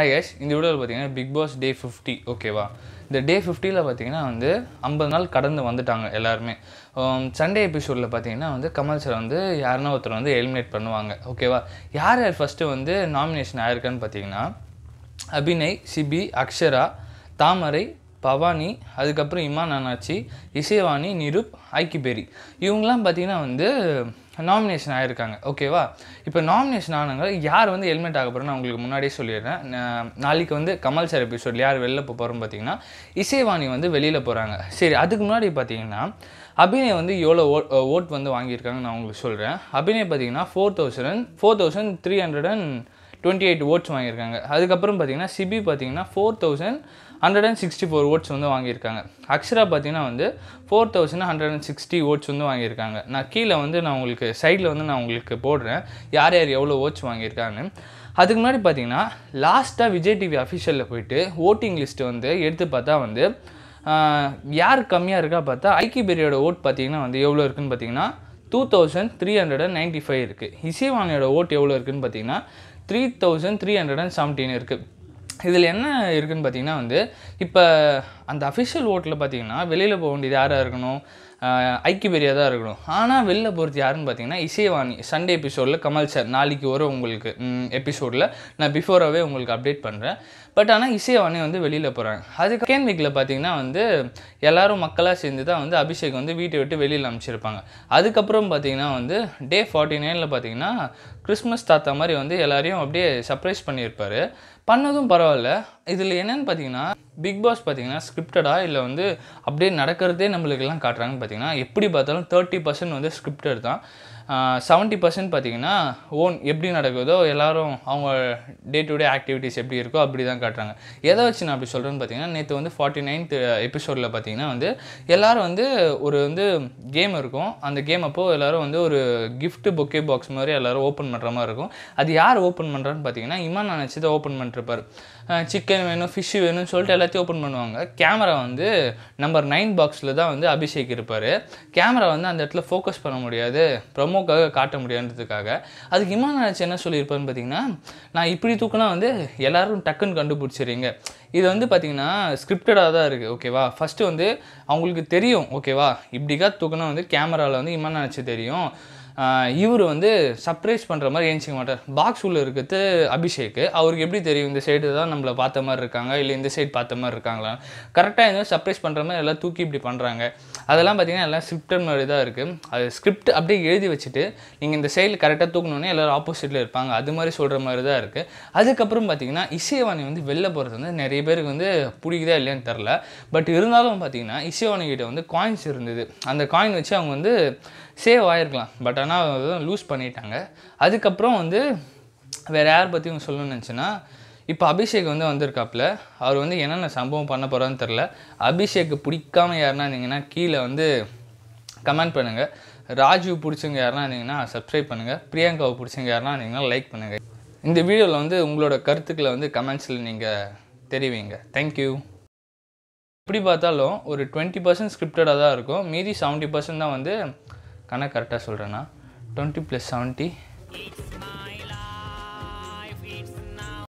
high cash இந்த வீடியோவில் பார்த்தீங்கன்னா பிக் பாஸ் டே ஃபிஃப்டி ஓகேவா இந்த டே ஃபிஃப்டியில் பார்த்தீங்கன்னா வந்து ஐம்பது நாள் கடந்து வந்துட்டாங்க எல்லாருமே சண்டே எபிசோடில் பார்த்தீங்கன்னா வந்து கமல் சார் வந்து யாருன்னா ஒருத்தர் வந்து எலிமினேட் பண்ணுவாங்க ஓகேவா யார் யார் ஃபஸ்ட்டு வந்து நாமினேஷன் ஆயிருக்கான்னு பார்த்தீங்கன்னா அபிநய் சிபி அக்ஷரா தாமரை பவானி அதுக்கப்புறம் இமா அனாச்சி இசைவாணி நிருப் ஐக்கிபேரி இவங்களாம் பார்த்தீங்கன்னா வந்து நாமினேஷன் ஆகிருக்காங்க ஓகேவா இப்போ நாமினேஷன் ஆனவங்க யார் வந்து ஹெல்மெட் ஆக போகிறேன்னு உங்களுக்கு முன்னாடியே சொல்லிடுறேன் நாளைக்கு வந்து கமல் சார் எபிசோட் யார் வெளில போக பார்த்தீங்கன்னா இசைவாணி வந்து வெளியில் போகிறாங்க சரி அதுக்கு முன்னாடி பார்த்தீங்கன்னா அபிநய் வந்து எவ்வளோ ஓ ஓட் வந்து வாங்கியிருக்காங்கன்னு நான் உங்களுக்கு சொல்கிறேன் அபிநய் பார்த்தீங்கன்னா four thousand four thousand three hundred and twenty eight votes வாங்கியிருக்காங்க அதுக்கப்புறம் பார்த்தீங்கன்னா சிபி பார்த்தீங்கன்னா four thousand hundred and sixty four votes வந்து வாங்கியிருக்காங்க அக்ஷரா பார்த்தீங்கன்னா வந்து four thousand hundred and sixty votes வந்து வாங்கியிருக்காங்க நான் கீழே வந்து நான் உங்களுக்கு சைடில் வந்து நான் உங்களுக்கு போடுறேன் யார் யார் எவ்வளோ ஓட்ஸ் வாங்கியிருக்காங்கன்னு அதுக்கு முன்னாடி பார்த்தீங்கன்னா லாஸ்ட்டாக விஜய் டிவி அஃபிஷியலில் போயிட்டு ஓட்டிங் லிஸ்ட்டு வந்து எடுத்து பார்த்தா வந்து யார் கம்மியாக இருக்கா பார்த்தா ஐக்கி பெரியோட ஓட் பார்த்தீங்கன்னா வந்து எவ்வளோ இருக்குதுன்னு பார்த்தீங்கன்னா two thousand three hundred and ninety five இருக்குது இசைவாணியோட ஓட் எவ்வளோ இருக்குதுன்னு பார்த்தீங்கன்னா three thousand three hundred and seventeen இருக்குது இதில் என்ன இருக்குதுன்னு பார்த்தீங்கன்னா வந்து இப்போ அந்த அஃபிஷியல் ஓட்டில் பார்த்தீங்கன்னா வெளியில் போக வேண்டியது யாராக இருக்கணும் ஐக்கியபெரியாக தான் இருக்கணும் ஆனால் வெளில பொறுத்து யாருன்னு பார்த்தீங்கன்னா இசைவாணி சண்டே எபிசோடில் கமல் சார் நாளைக்கு வரும் உங்களுக்கு எபிசோடில் நான் பிஃபோராகவே உங்களுக்கு அப்டேட் பண்ணுறேன் பட் ஆனால் இசைவாணி வந்து வெளியில் போகிறாங்க அது கேன் வீக்கில் பார்த்தீங்கன்னா வந்து எல்லோரும் மக்களாக சேர்ந்து தான் வந்து அபிஷேக் வந்து வீட்டை விட்டு வெளியில் அமைச்சிருப்பாங்க அதுக்கப்புறம் பார்த்தீங்கன்னா வந்து டே ஃபார்ட்டி நைனில் பார்த்தீங்கன்னா கிறிஸ்மஸ் தாத்தா மாதிரி வந்து எல்லோரையும் அப்படியே சர்ப்ரைஸ் பண்ணியிருப்பார் பண்ணதும் பரவாயில்ல இதில் என்னென்னு பார்த்தீங்கன்னா பிக் பாஸ் பார்த்திங்கன்னா ஸ்கிரிப்டடாக இல்லை வந்து அப்படியே நடக்கிறதே நம்மளுக்கெல்லாம் காட்டுறாங்கன்னு பார்த்தீங்கன்னா எப்படி பார்த்தாலும் தேர்ட்டி பர்சன்ட் வந்து ஸ்கிரிப்டட் தான் செவன்ட்டி பர்சன்ட் பார்த்திங்கன்னா ஓன் எப்படி நடக்குதோ எல்லோரும் அவங்க டே டு டே ஆக்டிவிட்டீஸ் எப்படி இருக்கோ அப்படி தான் காட்டுறாங்க எதை வச்சு நான் அப்படி சொல்கிறேன்னு பார்த்தீங்கன்னா நேற்று வந்து ஃபார்ட்டி நைன்த் எபிசோடில் பார்த்தீங்கன்னா வந்து எல்லோரும் வந்து ஒரு வந்து கேம் இருக்கும் அந்த கேம் அப்போது எல்லோரும் வந்து ஒரு கிஃப்ட்டு பொக்கே பாக்ஸ் மாதிரி எல்லோரும் ஓப்பன் பண்ணுற மாதிரி இருக்கும் அது யார் ஓப்பன் பண்ணுறான்னு பார்த்தீங்கன்னா இமான் நினச்சி தான் ஓப்பன் பண்ணிருப்பார் சிக்கன் வேணும் ஃபிஷ்ஷு வேணும்னு சொல்லிட்டு எல்லாத்தையும் எல்லாத்தையும் ஓப்பன் பண்ணுவாங்க கேமரா வந்து நம்பர் நைன் பாக்ஸில் தான் வந்து அபிஷேக் இருப்பார் கேமரா வந்து அந்த இடத்துல ஃபோக்கஸ் பண்ண முடியாது ப்ரொமோக்காக காட்ட முடியாதுன்றதுக்காக அதுக்கு இம்மான் நினச்சி என்ன சொல்லியிருப்பாருன்னு பார்த்தீங்கன்னா நான் இப்படி தூக்கினா வந்து எல்லோரும் டக்குன்னு கண்டுபிடிச்சிடுறீங்க இது வந்து பார்த்தீங்கன்னா ஸ்கிரிப்டடாக தான் இருக்குது ஓகேவா ஃபஸ்ட்டு வந்து அவங்களுக்கு தெரியும் ஓகேவா இப்படிக்கா தூக்கினா வந்து கேமராவில் வந்து இம்மான் நினச்சி தெரியும் இவர் வந்து சர்ப்ரைஸ் பண்ணுற மாதிரி ஏஞ்சிக்க மாட்டார் பாக்ஸ் உள்ளே இருக்கிறது அபிஷேக்கு அவருக்கு எப்படி தெரியும் இந்த சைடு தான் நம்மளை பார்த்த மாதிரி இருக்காங்க இல்லை இந்த சைடு பார்த்த மாதிரி இருக்காங்களா கரெக்டாக எதுவும் சர்ப்ரைஸ் பண்ணுற மாதிரி எல்லாம் தூக்கி இப்படி பண்ணுறாங்க அதெல்லாம் பார்த்திங்கன்னா எல்லாம் ஸ்கிரிப்டர் மாதிரி தான் இருக்குது அது ஸ்கிரிப்ட் அப்படியே எழுதி வச்சுட்டு நீங்கள் இந்த சைடில் கரெக்டாக தூக்கணுன்னே எல்லோரும் ஆப்போசிட்டில் இருப்பாங்க அது மாதிரி சொல்கிற மாதிரி தான் இருக்குது அதுக்கப்புறம் பார்த்திங்கன்னா இசைவாணி வந்து வெளில போகிறது வந்து நிறைய பேருக்கு வந்து பிடிக்குதா இல்லையான்னு தெரில பட் இருந்தாலும் பார்த்திங்கன்னா இசைவாணி கிட்ட வந்து காயின்ஸ் இருந்தது அந்த காயின் வச்சு அவங்க வந்து சேவ் ஆகிருக்கலாம் பட் ஆனால் லூஸ் பண்ணிட்டாங்க அதுக்கப்புறம் வந்து வேறு யார் பற்றியும் சொல்லணும்னு நினச்சுன்னா இப்போ அபிஷேக் வந்து வந்திருக்காப்புல அவர் வந்து என்னென்ன சம்பவம் பண்ண போகிறான்னு தெரில அபிஷேக்கு பிடிக்காம யாருன்னா இருந்தீங்கன்னா கீழே வந்து கமெண்ட் பண்ணுங்கள் ராஜு பிடிச்சவங்க யாருன்னா இருந்தீங்கன்னா சப்ஸ்கிரைப் பண்ணுங்கள் பிரியங்காவை பிடிச்சவங்க யாருன்னா இருந்தீங்கன்னா லைக் பண்ணுங்கள் இந்த வீடியோவில் வந்து உங்களோட கருத்துக்களை வந்து கமெண்ட்ஸில் நீங்கள் தெரிவிங்க தேங்க்யூ எப்படி பார்த்தாலும் ஒரு டுவெண்ட்டி பர்சன்ட் ஸ்கிரிப்டடாக தான் இருக்கும் மீதி செவன்ட்டி பர்சன்ட் தான் வந்து கணக்கு கரெக்டாக சொல்கிறேன்னா டுவெண்ட்டி ப்ளஸ் செவன்ட்டி